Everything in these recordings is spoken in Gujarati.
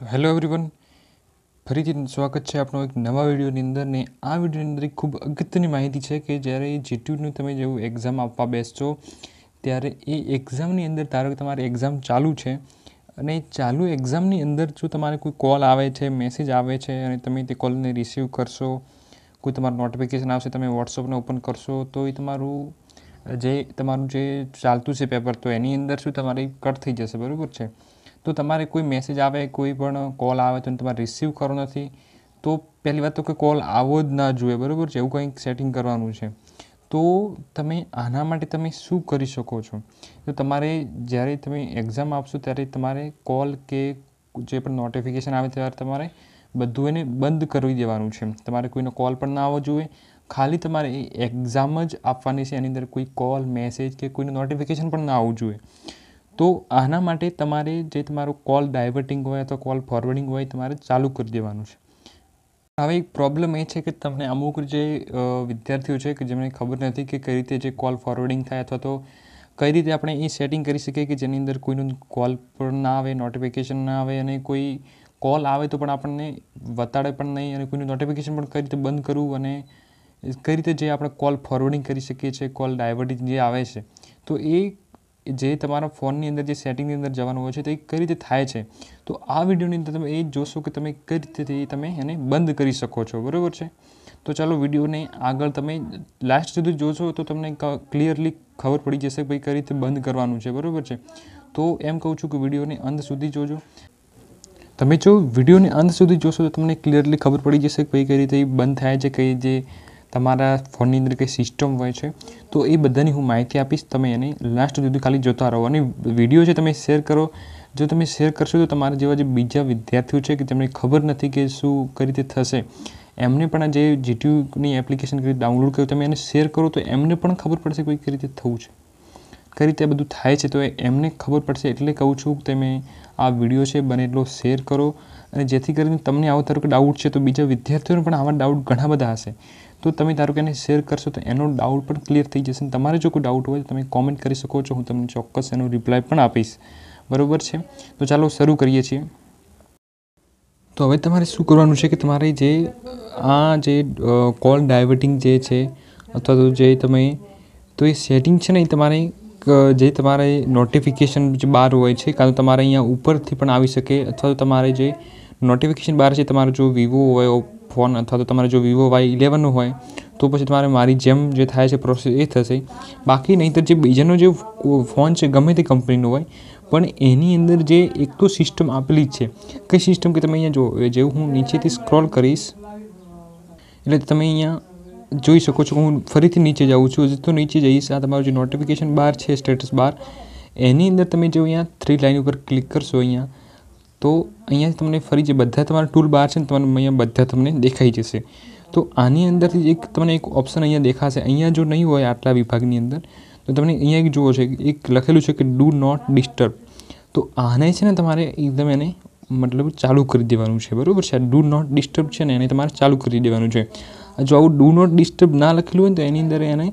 તો હેલો એવરીવન ફરીથી સ્વાગત છે આપણો એક નવા વિડીયોની અંદર ને આ વિડીયોની અંદર એક ખૂબ અગત્યની માહિતી છે કે જ્યારે એ જીટીયુનું તમે જેવું એક્ઝામ આપવા બેસશો ત્યારે એ એક્ઝામની અંદર ધારો કે તમારી એક્ઝામ ચાલુ છે અને ચાલુ એક્ઝામની અંદર જો તમારે કોઈ કોલ આવે છે મેસેજ આવે છે અને તમે તે કોલને રિસીવ કરશો કોઈ તમારું નોટિફિકેશન આવશે તમે વોટ્સઅપને ઓપન કરશો તો એ તમારું જે તમારું જે ચાલતું છે પેપર તો એની અંદર શું તમારી કટ થઈ જશે બરાબર છે તો તમારે કોઈ મેસેજ આવે કોઈ પણ કોલ આવે તો તમારે રિસીવ કરવો નથી તો પહેલી વાત તો કે કોલ આવવો જ ના જોઈએ બરાબર છે એવું કંઈક સેટિંગ કરવાનું છે તો તમે આના માટે તમે શું કરી શકો છો તો તમારે જ્યારે તમે એક્ઝામ આપશો ત્યારે તમારે કોલ કે જે પણ નોટિફિકેશન આવે ત્યારે તમારે બધું એને બંધ કરી દેવાનું છે તમારે કોઈનો કોલ પણ ના આવવો જોઈએ ખાલી તમારે એ એક્ઝામ જ આપવાની છે એની અંદર કોઈ કોલ મેસેજ કે કોઈનું નોટિફિકેશન પણ ના આવવું જોઈએ તો આના માટે તમારે જે તમારો કોલ ડાયવર્ટિંગ હોય અથવા કોલ ફોરવર્ડિંગ હોય તમારે ચાલુ કરી દેવાનું છે હવે એક પ્રોબ્લેમ એ છે કે તમને અમુક જે વિદ્યાર્થીઓ છે કે જેમને ખબર નથી કે કઈ રીતે જે કોલ ફોરવર્ડિંગ થાય અથવા તો કઈ રીતે આપણે એ સેટિંગ કરી શકીએ કે જેની અંદર કોઈનું કોલ પણ ના આવે નોટિફિકેશન ના આવે અને કોઈ કોલ આવે તો પણ આપણને વતાડે પણ નહીં અને કોઈનું નોટિફિકેશન પણ કઈ રીતે બંધ કરવું અને કઈ રીતે જે આપણે કોલ ફોરવર્ડિંગ કરી શકીએ છીએ કોલ ડાયવર્ટિંગ જે આવે છે તો એ જે તમારા ફોનની અંદર જે સેટિંગની અંદર જવાનું હોય છે તે કઈ રીતે થાય છે તો આ વિડીયોની અંદર તમે એ જોશો કે તમે કઈ રીતેથી તમે એને બંધ કરી શકો છો બરાબર છે તો ચાલો વિડીયોને આગળ તમે લાસ્ટ સુધી જોશો તો તમને ક્લિયરલી ખબર પડી જશે ભાઈ કઈ રીતે બંધ કરવાનું છે બરાબર છે તો એમ કહું છું કે વિડીયોને અંત સુધી જોજો તમે જો વિડીયોને અંત સુધી જોશો તો તમને ક્લિયરલી ખબર પડી જશે કે કઈ કઈ રીતે બંધ થાય છે કઈ જે તમારા ફોનની અંદર કંઈ સિસ્ટમ હોય છે તો એ બધાની હું માહિતી આપીશ તમે એની લાસ્ટ સુધી ખાલી જોતા રહો અને વિડીયો છે તમે શેર કરો જો તમે શેર કરશો તો તમારા જેવા જે બીજા વિદ્યાર્થીઓ છે કે જેમને ખબર નથી કે શું કઈ રીતે થશે એમને પણ આ જે જીટીયુની એપ્લિકેશન કરી ડાઉનલોડ કર્યું તમે એને શેર કરો તો એમને પણ ખબર પડશે કોઈ કઈ રીતે થવું છે કઈ રીતે બધું થાય છે તો એમને ખબર પડશે એટલે કહું છું તમે આ વિડીયો છે બને એટલો શેર કરો અને જેથી કરીને તમને આવો ધારો કે ડાઉટ છે તો બીજા વિદ્યાર્થીઓને પણ આવા ડાઉટ ઘણા બધા હશે તો તમે ધારો કે એને શેર કરશો તો એનો ડાઉટ પણ ક્લિયર થઈ જશે તમારે જો કોઈ ડાઉટ હોય તો તમે કોમેન્ટ કરી શકો છો હું તમને ચોક્કસ એનો રિપ્લાય પણ આપીશ બરાબર છે તો ચાલો શરૂ કરીએ છીએ તો હવે તમારે શું કરવાનું છે કે તમારે જે આ જે કોલ ડાયવર્ટિંગ જે છે અથવા તો જે તમે તો એ સેટિંગ છે ને એ તમારે જે તમારે નોટિફિકેશન જે બહાર હોય છે કાં તો તમારે અહીંયા ઉપરથી પણ આવી શકે અથવા તો તમારે જે નોટિફિકેશન બહાર છે તમારો જો વિવો હોય ફોન અથવા તો તમારે જો વિવો વાય ઇલેવનનો હોય તો પછી તમારે મારી જેમ જે થાય છે પ્રોસેસ એ થશે બાકી નહીં તો જે બીજાનો જે ફોન છે ગમે તે કંપનીનો હોય પણ એની અંદર જે એક તો સિસ્ટમ આપેલી જ છે કઈ સિસ્ટમ કે તમે અહીંયા જો જેવું હું નીચેથી સ્ક્રોલ કરીશ એટલે તમે અહીંયા જોઈ શકો છો હું ફરીથી નીચે જાઉં છું તો નીચે જઈશ આ તમારું જે નોટિફિકેશન બાર છે સ્ટેટસ બાર એની અંદર તમે જો અહીંયા થ્રી લાઇન ઉપર ક્લિક કરશો અહીંયા તો અહીંયા તમને ફરી જે બધા તમારા ટૂલ બાર છે ને તમારે અહીંયા બધા તમને દેખાઈ જશે તો આની અંદરથી એક તમને એક ઓપ્શન અહીંયા દેખાશે અહીંયા જો નહીં હોય આટલા વિભાગની અંદર તો તમને અહીંયા એક જુઓ છે એક લખેલું છે કે ડૂ નોટ ડિસ્ટર્બ તો આને છે ને તમારે એકદમ એને મતલબ ચાલુ કરી દેવાનું છે બરાબર છે ડૂ નોટ ડિસ્ટર્બ છે ને એને તમારે ચાલુ કરી દેવાનું છે જો આવું ડુ નોટ ડિસ્ટર્બ ના લખેલું હોય ને તો એની અંદર એને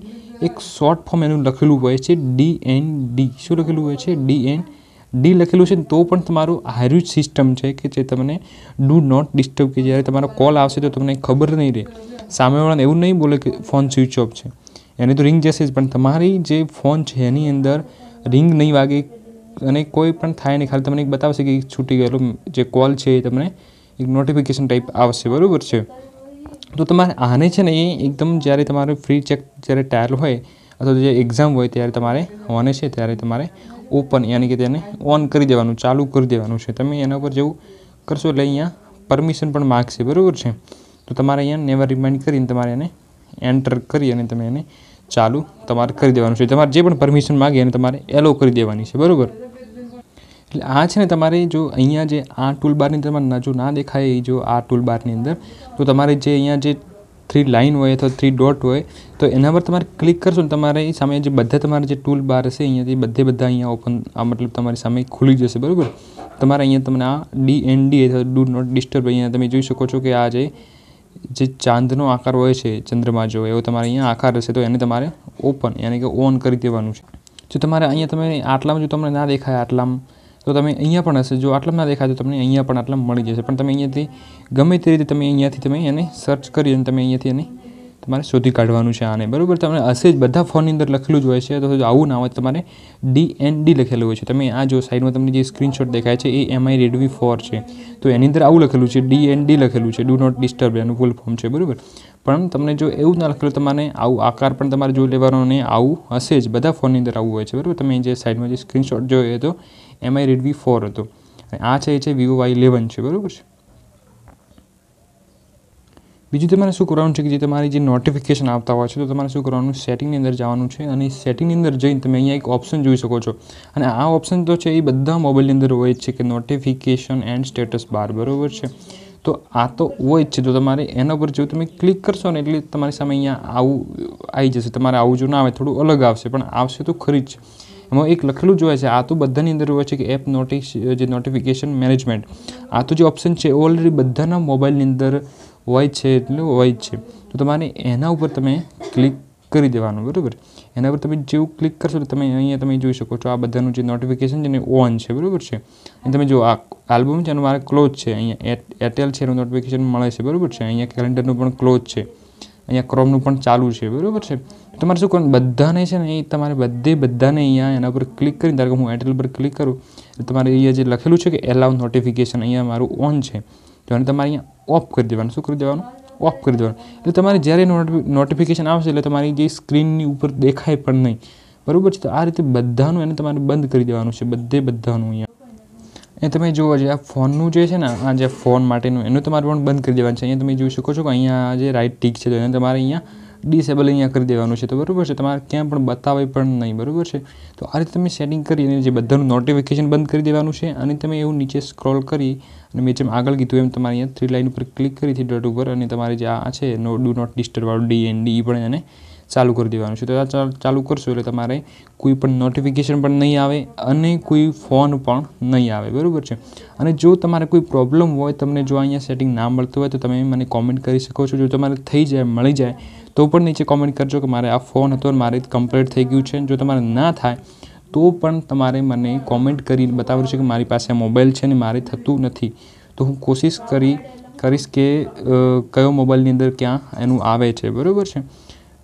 એક શોર્ટ ફોર્મ એનું લખેલું હોય છે ડી એન ડી શું લખેલું હોય છે ડી એન ડી લખેલું છે તો પણ તમારું હાર્યું સિસ્ટમ છે કે જે તમને ડુ નોટ ડિસ્ટર્બ કે જ્યારે તમારો કોલ આવશે તો તમને ખબર નહીં રહે સામેવાળાને એવું નહીં બોલે કે ફોન સ્વિચ ઓફ છે એને તો રિંગ જશે જ પણ તમારી જે ફોન છે એની અંદર રિંગ નહીં વાગે અને કોઈ પણ થાય નહીં ખાલી તમને એક બતાવશે કે છૂટી ગયેલું જે કોલ છે એ તમને એક નોટિફિકેશન ટાઈપ આવશે બરાબર છે તો તમારે આને છે ને એ એકદમ જ્યારે તમારે ફ્રી ચેક જ્યારે ટાયર હોય અથવા તો જે એક્ઝામ હોય ત્યારે તમારે હોને છે ત્યારે તમારે ઓપન યાની કે તેને ઓન કરી દેવાનું ચાલુ કરી દેવાનું છે તમે એના ઉપર જેવું કરશો એટલે અહીંયા પરમિશન પણ માગશે બરાબર છે તો તમારે અહીંયા નેવર રિમાઇન્ડ કરીને તમારે એને એન્ટર કરી અને તમે એને ચાલુ તમારે કરી દેવાનું છે તમારે જે પણ પરમિશન માગે એને તમારે એલો કરી દેવાની છે બરાબર એટલે આ છે ને તમારે જો અહીંયા જે આ ટૂલ ટૂલબારની તમારે જો ના દેખાય એ જો આ ટૂલ બારની અંદર તો તમારે જે અહીંયા જે થ્રી લાઇન હોય અથવા થ્રી ડોટ હોય તો એના પર તમારે ક્લિક કરશો ને તમારે સામે જે બધા તમારા જે ટૂલ બાર હશે અહીંયાથી બધે બધા અહીંયા ઓપન આ મતલબ તમારી સામે ખુલી જશે બરાબર તમારે અહીંયા તમને આ ડી એન ડી અથવા ડુ નોટ ડિસ્ટર્બ અહીંયા તમે જોઈ શકો છો કે આ જે જે ચાંદનો આકાર હોય છે ચંદ્રમાં જો એવો તમારે અહીંયા આકાર હશે તો એને તમારે ઓપન યાની કે ઓન કરી દેવાનું છે જો તમારે અહીંયા તમે આટલામાં જો તમને ના દેખાય આટલામાં તો તમે અહીંયા પણ હશે જો આટલામાં ના દેખાય તો તમને અહીંયા પણ આટલા મળી જશે પણ તમે અહીંયાથી ગમે તે રીતે તમે અહીંયાથી તમે એને સર્ચ કરી અને તમે અહીંયાથી એને તમારે શોધી કાઢવાનું છે આને બરાબર તમને હશે જ બધા ફોનની અંદર લખેલું જ હોય છે તો આવું ના હોય તમારે ડી એન ડી લખેલું હોય છે તમે આ જો સાઈડમાં તમને જે સ્ક્રીનશોટ દેખાય છે એ એમ આઈ રેડવી ફોર છે તો એની અંદર આવું લખેલું છે ડી એન ડી લખેલું છે ડુ નોટ ડિસ્ટર્બ એનું ફૂલ ફોર્મ છે બરાબર પણ તમને જો એવું ના લખેલું તમારે આવું આકાર પણ તમારે જોઈ લેવાનો અને આવું હશે જ બધા ફોનની અંદર આવું હોય છે બરાબર તમે જે સાઈડમાં જે સ્ક્રીનશોટ જોયો હતો એમાં રેડમી ફોર હતો આ છે એ છે વિવો વાય ઇલેવન છે બરાબર છે બીજું તમારે શું કરવાનું છે કે જે તમારી જે નોટિફિકેશન આવતા હોય છે તો તમારે શું કરવાનું સેટિંગની અંદર જવાનું છે અને સેટિંગની અંદર જઈને તમે અહીંયા એક ઓપ્શન જોઈ શકો છો અને આ ઓપ્શન તો છે એ બધા મોબાઈલની અંદર હોય છે કે નોટિફિકેશન એન્ડ સ્ટેટસ બાર બરાબર છે તો આ તો હોય જ છે જો તમારે એના પર જો તમે ક્લિક કરશો ને એટલે તમારી સામે અહીંયા આવું આવી જશે તમારે આવું જો ના આવે થોડું અલગ આવશે પણ આવશે તો ખરી જ એમાં એક લખેલું જોવાય છે આ તો બધાની અંદર હોય છે કે એપ નોટિસ જે નોટિફિકેશન મેનેજમેન્ટ આ તો જે ઓપ્શન છે ઓલરેડી બધાના મોબાઈલની અંદર હોય છે એટલે હોય છે તો તમારે એના ઉપર તમે ક્લિક કરી દેવાનું બરાબર એના પર તમે જેવું ક્લિક કરશો તો તમે અહીંયા તમે જોઈ શકો છો આ બધાનું જે નોટિફિકેશન છે ને ઓન છે બરાબર છે અને તમે જો આ આલ્બમ છે અને મારે ક્લોઝ છે અહીંયા એરટેલ છે એનું નોટિફિકેશન મળે છે બરાબર છે અહીંયા કેલેન્ડરનું પણ ક્લોઝ છે અહીંયા ક્રોમનું પણ ચાલુ છે બરાબર છે તમારે શું કરવાનું બધાને છે ને એ તમારે બધે બધાને અહીંયા એના પર ક્લિક કરીને ધારો કે હું એરટેલ પર ક્લિક કરું તમારે અહીંયા જે લખેલું છે કે એલાઉ નોટિફિકેશન અહીંયા મારું ઓન છે તો એને તમારે અહીંયા ઓફ કરી દેવાનું શું કરી દેવાનું ઓફ કરી દેવાનું એટલે તમારે જ્યારે નોટિફિકેશન આવશે એટલે તમારી જે સ્ક્રીનની ઉપર દેખાય પણ નહીં બરાબર છે તો આ રીતે બધાનું એને તમારે બંધ કરી દેવાનું છે બધે બધાનું અહીંયા એ તમે જુઓ જે આ ફોનનું જે છે ને આ જે ફોન માટેનું એનું તમારે પણ બંધ કરી દેવાનું છે અહીંયા તમે જોઈ શકો છો કે અહીંયા જે રાઈટ ટીક છે તો એને તમારે અહીંયા ડિસેબલ અહીંયા કરી દેવાનું છે તો બરાબર છે તમારે ક્યાં પણ બતાવે પણ નહીં બરાબર છે તો આ રીતે તમે સેટિંગ કરીને જે બધાનું નોટિફિકેશન બંધ કરી દેવાનું છે અને તમે એવું નીચે સ્ક્રોલ કરી અને મેં જેમ આગળ કીધું એમ તમારે અહીંયા થ્રી લાઇન ઉપર ક્લિક કરી હતી ડોટ ઉપર અને તમારે જે આ છે નો ડુ નોટ ડિસ્ટર્બ વાળું ડી એન ડી પણ એને ચાલુ કરી દેવાનું છે તો આ ચાલુ કરશો એટલે તમારે કોઈ પણ નોટિફિકેશન પણ નહીં આવે અને કોઈ ફોન પણ નહીં આવે બરાબર છે અને જો તમારે કોઈ પ્રોબ્લેમ હોય તમને જો અહીંયા સેટિંગ ના મળતું હોય તો તમે મને કોમેન્ટ કરી શકો છો જો તમારે થઈ જાય મળી જાય તો પણ નીચે કોમેન્ટ કરજો કે મારે આ ફોન હતો મારે કમ્પ્લીટ થઈ ગયું છે જો તમારે ના થાય તો પણ તમારે મને કોમેન્ટ કરીને બતાવ્યું છે કે મારી પાસે આ મોબાઈલ છે ને મારે થતું નથી તો હું કોશિશ કરી કરીશ કે કયો મોબાઈલની અંદર ક્યાં એનું આવે છે બરાબર છે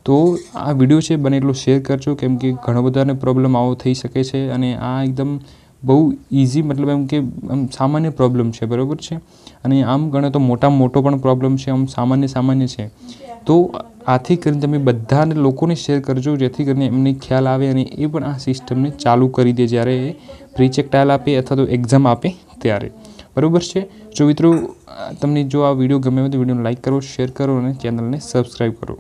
તો આ વિડીયો છે બને એટલો શેર કરજો કેમ કે ઘણા બધાને પ્રોબ્લેમ આવો થઈ શકે છે અને આ એકદમ બહુ ઇઝી મતલબ એમ કે આમ સામાન્ય પ્રોબ્લેમ છે બરાબર છે અને આમ ગણે તો મોટા મોટો પણ પ્રોબ્લેમ છે આમ સામાન્ય સામાન્ય છે તો આથી કરીને તમે બધાને લોકોને શેર કરજો જેથી કરીને એમને ખ્યાલ આવે અને એ પણ આ સિસ્ટમને ચાલુ કરી દે જ્યારે એ પ્રી ચેક ટાયલ આપે અથવા તો એક્ઝામ આપે ત્યારે બરાબર છે જો મિત્રો તમને જો આ વિડીયો ગમે હોય તો વિડીયોને લાઇક કરો શેર કરો અને ચેનલને સબસ્ક્રાઈબ કરો